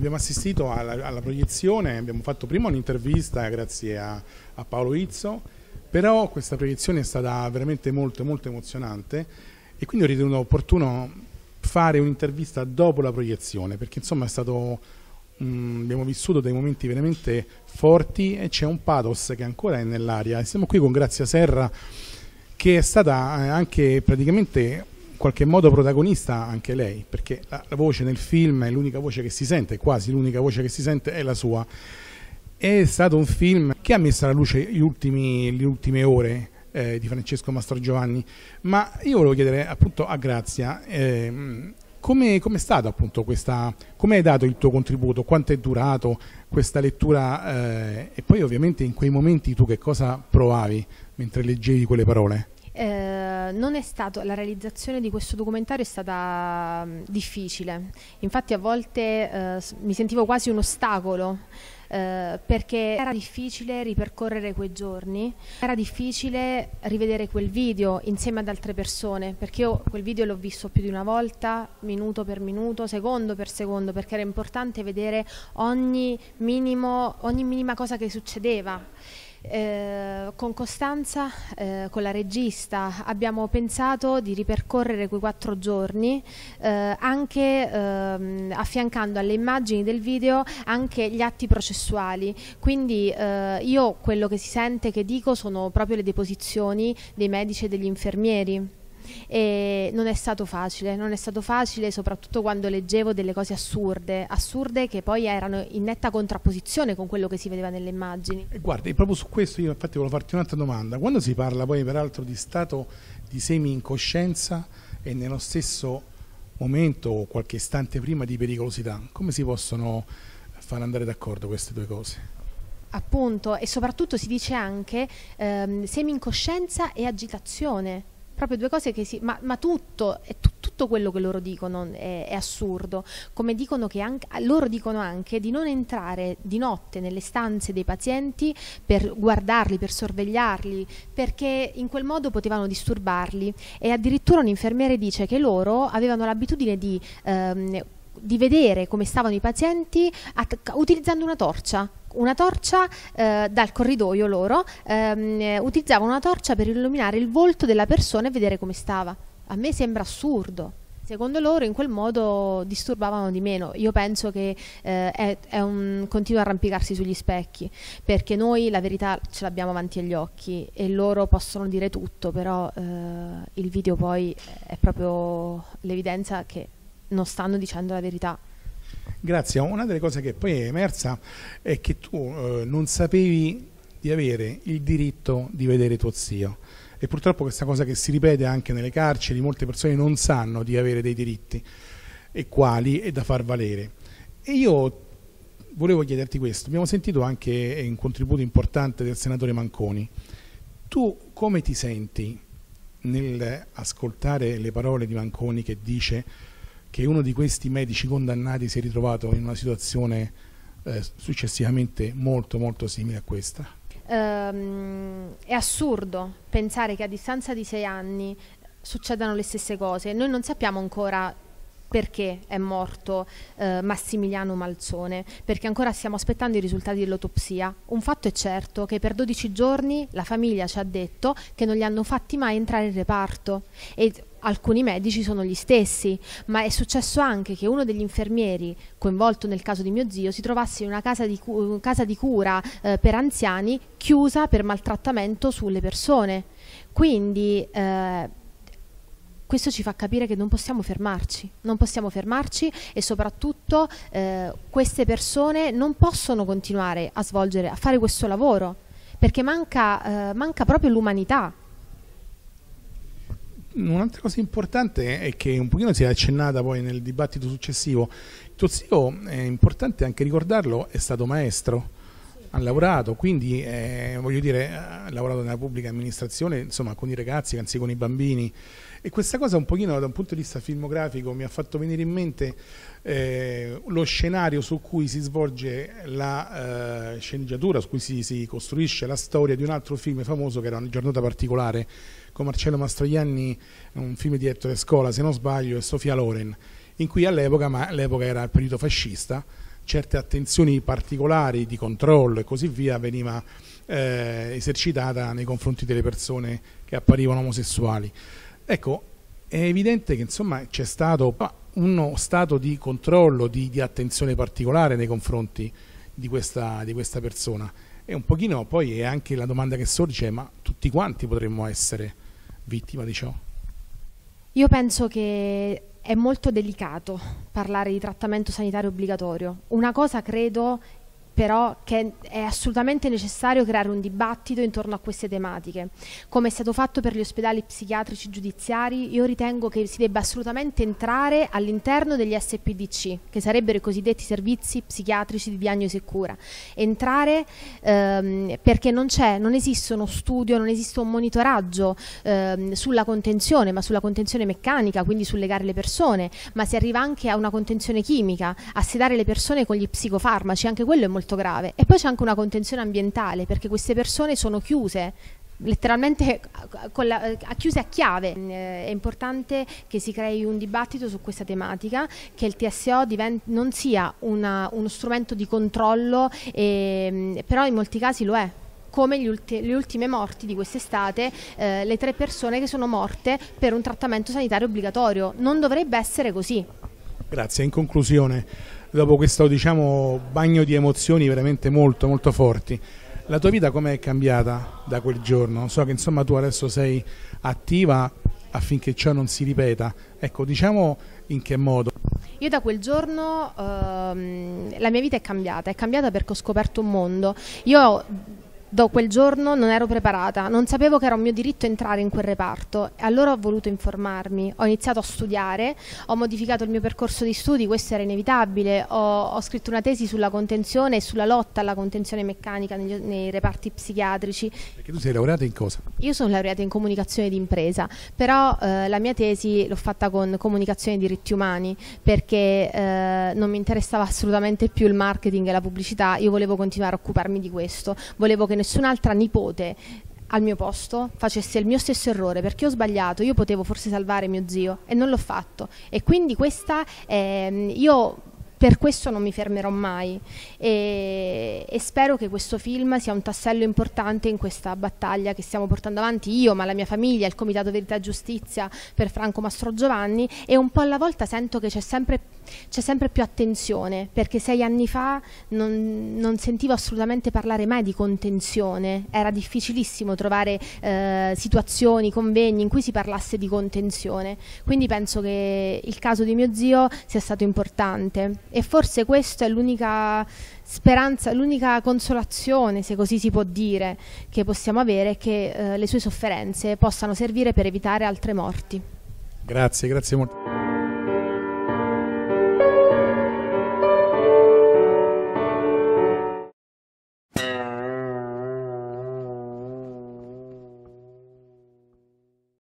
abbiamo assistito alla, alla, proiezione, abbiamo fatto prima un'intervista grazie a, a Paolo Izzo, però questa proiezione è stata veramente molto molto emozionante e quindi ho ritenuto opportuno fare un'intervista dopo la proiezione perché insomma è stato Mm, abbiamo vissuto dei momenti veramente forti e c'è un pathos che ancora è nell'aria. Siamo qui con Grazia Serra che è stata eh, anche praticamente qualche modo protagonista anche lei, perché la, la voce nel film è l'unica voce che si sente, quasi l'unica voce che si sente è la sua. È stato un film che ha messo alla luce ultimi, le ultime ore eh, di Francesco Mastrogiovanni, ma io volevo chiedere appunto a Grazia eh, come, è stato appunto questa, come hai dato il tuo contributo, quanto è durato questa lettura eh, e poi ovviamente in quei momenti tu che cosa provavi mentre leggevi quelle parole? Eh, stato, la realizzazione di questo documentario è stata mh, mm, difficile, infatti a volte eh, mi sentivo quasi un ostacolo eh, perché era difficile ripercorrere quei giorni, era difficile rivedere quel video insieme ad altre persone, perché io quel video l'ho visto più di una volta, minuto per minuto, secondo per secondo, perché era importante vedere ogni, minimo, ogni minima cosa che succedeva. Eh, con Costanza, eh, con la regista, abbiamo pensato di ripercorrere quei quattro giorni eh, anche ehm, affiancando alle immagini del video anche gli atti processuali. Quindi eh, io quello che si sente che dico sono proprio le deposizioni dei medici e degli infermieri. E non è stato facile, non è stato facile soprattutto quando leggevo delle cose assurde, assurde che poi erano in netta contrapposizione con quello che si vedeva nelle immagini. E guardi, proprio su questo io infatti volevo farti un'altra domanda. Quando si parla poi peraltro di stato di semi-incoscienza e nello stesso momento o qualche istante prima di pericolosità, come si possono far andare d'accordo queste due cose? Appunto, e soprattutto si dice anche ehm, semi-incoscienza e agitazione proprio due cose che si... Ma, ma tutto, tutto quello che loro dicono è, è assurdo, come dicono che anche, loro dicono anche di non entrare di notte nelle stanze dei pazienti per guardarli, per sorvegliarli, perché in quel modo potevano disturbarli e addirittura un infermiere dice che loro avevano l'abitudine di... Ehm, di vedere come stavano i pazienti utilizzando una torcia una torcia eh, dal corridoio loro, ehm, utilizzavano una torcia per illuminare il volto della persona e vedere come stava. A me sembra assurdo. Secondo loro in quel modo disturbavano di meno. Io penso che eh, è, è, un continuo arrampicarsi sugli specchi, perché noi la verità ce l'abbiamo avanti agli occhi e loro possono dire tutto, però eh, il video poi è proprio l'evidenza che non stanno dicendo la verità. Grazie, una delle cose che poi è emersa è che tu eh, non sapevi di avere il diritto di vedere tuo zio e purtroppo questa cosa che si ripete anche nelle carceri, molte persone non sanno di avere dei diritti e quali e da far valere. E io volevo chiederti questo, abbiamo sentito anche un contributo importante del senatore Manconi, tu come ti senti nell'ascoltare le parole di Manconi che dice che uno di questi medici condannati si è ritrovato in una situazione eh, successivamente molto molto simile a questa. Um, è assurdo pensare che a distanza di sei anni succedano le stesse cose. Noi non sappiamo ancora perché è morto eh, Massimiliano Malzone, perché ancora stiamo aspettando i risultati dell'autopsia. Un fatto è certo che per 12 giorni la famiglia ci ha detto che non gli hanno fatti mai entrare in reparto e alcuni medici sono gli stessi, ma è successo anche che uno degli infermieri coinvolto nel caso di mio zio si trovasse in una casa di, cu casa di cura eh, per anziani chiusa per maltrattamento sulle persone. Quindi eh, questo ci fa capire che non possiamo fermarci, non possiamo fermarci e soprattutto eh, queste persone non possono continuare a svolgere, a fare questo lavoro perché manca, eh, manca proprio l'umanità Un'altra cosa importante è che un pochino si è accennata poi nel dibattito successivo, Tuo zio, è importante anche ricordarlo, è stato maestro ha lavorato, quindi eh, voglio dire, ha lavorato nella pubblica amministrazione, insomma con i ragazzi, anzi con i bambini e questa cosa un pochino da un punto di vista filmografico mi ha fatto venire in mente eh, lo scenario su cui si svolge la eh, sceneggiatura, su cui si, si, costruisce la storia di un altro film famoso che era una giornata particolare con Marcello Mastroianni, un film di Ettore Scola se non sbaglio e Sofia Loren, in cui all'epoca, ma all'epoca era il periodo fascista, certe attenzioni particolari di controllo e così via veniva eh, esercitata nei confronti delle persone che apparivano omosessuali. Ecco, è evidente che c'è stato uno stato di controllo, di, di attenzione particolare nei confronti di questa, di questa, persona. E un pochino poi è anche la domanda che sorge, ma tutti quanti potremmo essere vittima di ciò? Io penso che è molto delicato parlare di trattamento sanitario obbligatorio. Una cosa credo però che è assolutamente necessario creare un dibattito intorno a queste tematiche. Come è stato fatto per gli ospedali psichiatrici giudiziari, io ritengo che si debba assolutamente entrare all'interno degli SPDC, che sarebbero i cosiddetti servizi psichiatrici di diagnosi e cura. Entrare ehm, perché non c'è, non esiste uno studio, non esiste un monitoraggio ehm, sulla contenzione, ma sulla contenzione meccanica, quindi sul legare le persone, ma si arriva anche a una contenzione chimica, a sedare le persone con gli psicofarmaci, anche quello è molto molto grave. E poi c'è anche una contenzione ambientale, perché queste persone sono chiuse, letteralmente eh, la, a eh, chiuse a chiave. Mm, eh, è importante che si crei un dibattito su questa tematica, che il TSO divent, non sia una, uno strumento di controllo, e, ehm, però in molti casi lo è come ulti, le ultime morti di quest'estate, eh, le tre persone che sono morte per un trattamento sanitario obbligatorio. Non dovrebbe essere così. Grazie, in conclusione dopo questo diciamo, bagno di emozioni veramente molto molto forti. La tua vita com'è cambiata da quel giorno? So che insomma tu adesso sei attiva affinché ciò non si ripeta. Ecco, diciamo in che modo? Io da quel giorno ehm, la mia vita è cambiata, è cambiata perché ho scoperto un mondo. Io Do quel giorno non ero preparata, non sapevo che era un mio diritto entrare in quel reparto e allora ho voluto informarmi, ho iniziato a studiare, ho modificato il mio percorso di studi, questo era inevitabile, ho, ho scritto una tesi sulla contenzione e sulla lotta alla contenzione meccanica negli, nei reparti psichiatrici. Perché tu sei laureata in cosa? Io sono laureata in comunicazione d'impresa, però eh, la mia tesi l'ho fatta con comunicazione e diritti umani perché eh, non mi interessava assolutamente più il marketing e la pubblicità, io volevo continuare a occuparmi di questo, volevo che nessun'altra nipote al mio posto facesse il mio stesso errore perché ho sbagliato, io potevo forse salvare mio zio e non l'ho fatto e quindi questa eh, io per questo non mi fermerò mai e, e, spero che questo film sia un tassello importante in questa battaglia che stiamo portando avanti io, ma la mia famiglia, il Comitato Verità e Giustizia per Franco Mastro Giovanni e un po' alla volta sento che c'è sempre più c'è sempre più attenzione, perché sei anni fa non, non, sentivo assolutamente parlare mai di contenzione, era difficilissimo trovare eh, situazioni, convegni in cui si parlasse di contenzione, quindi penso che il caso di mio zio sia stato importante e forse questa è l'unica speranza, l'unica consolazione, se così si può dire, che possiamo avere è che eh, le sue sofferenze possano servire per evitare altre morti. Grazie, grazie molto.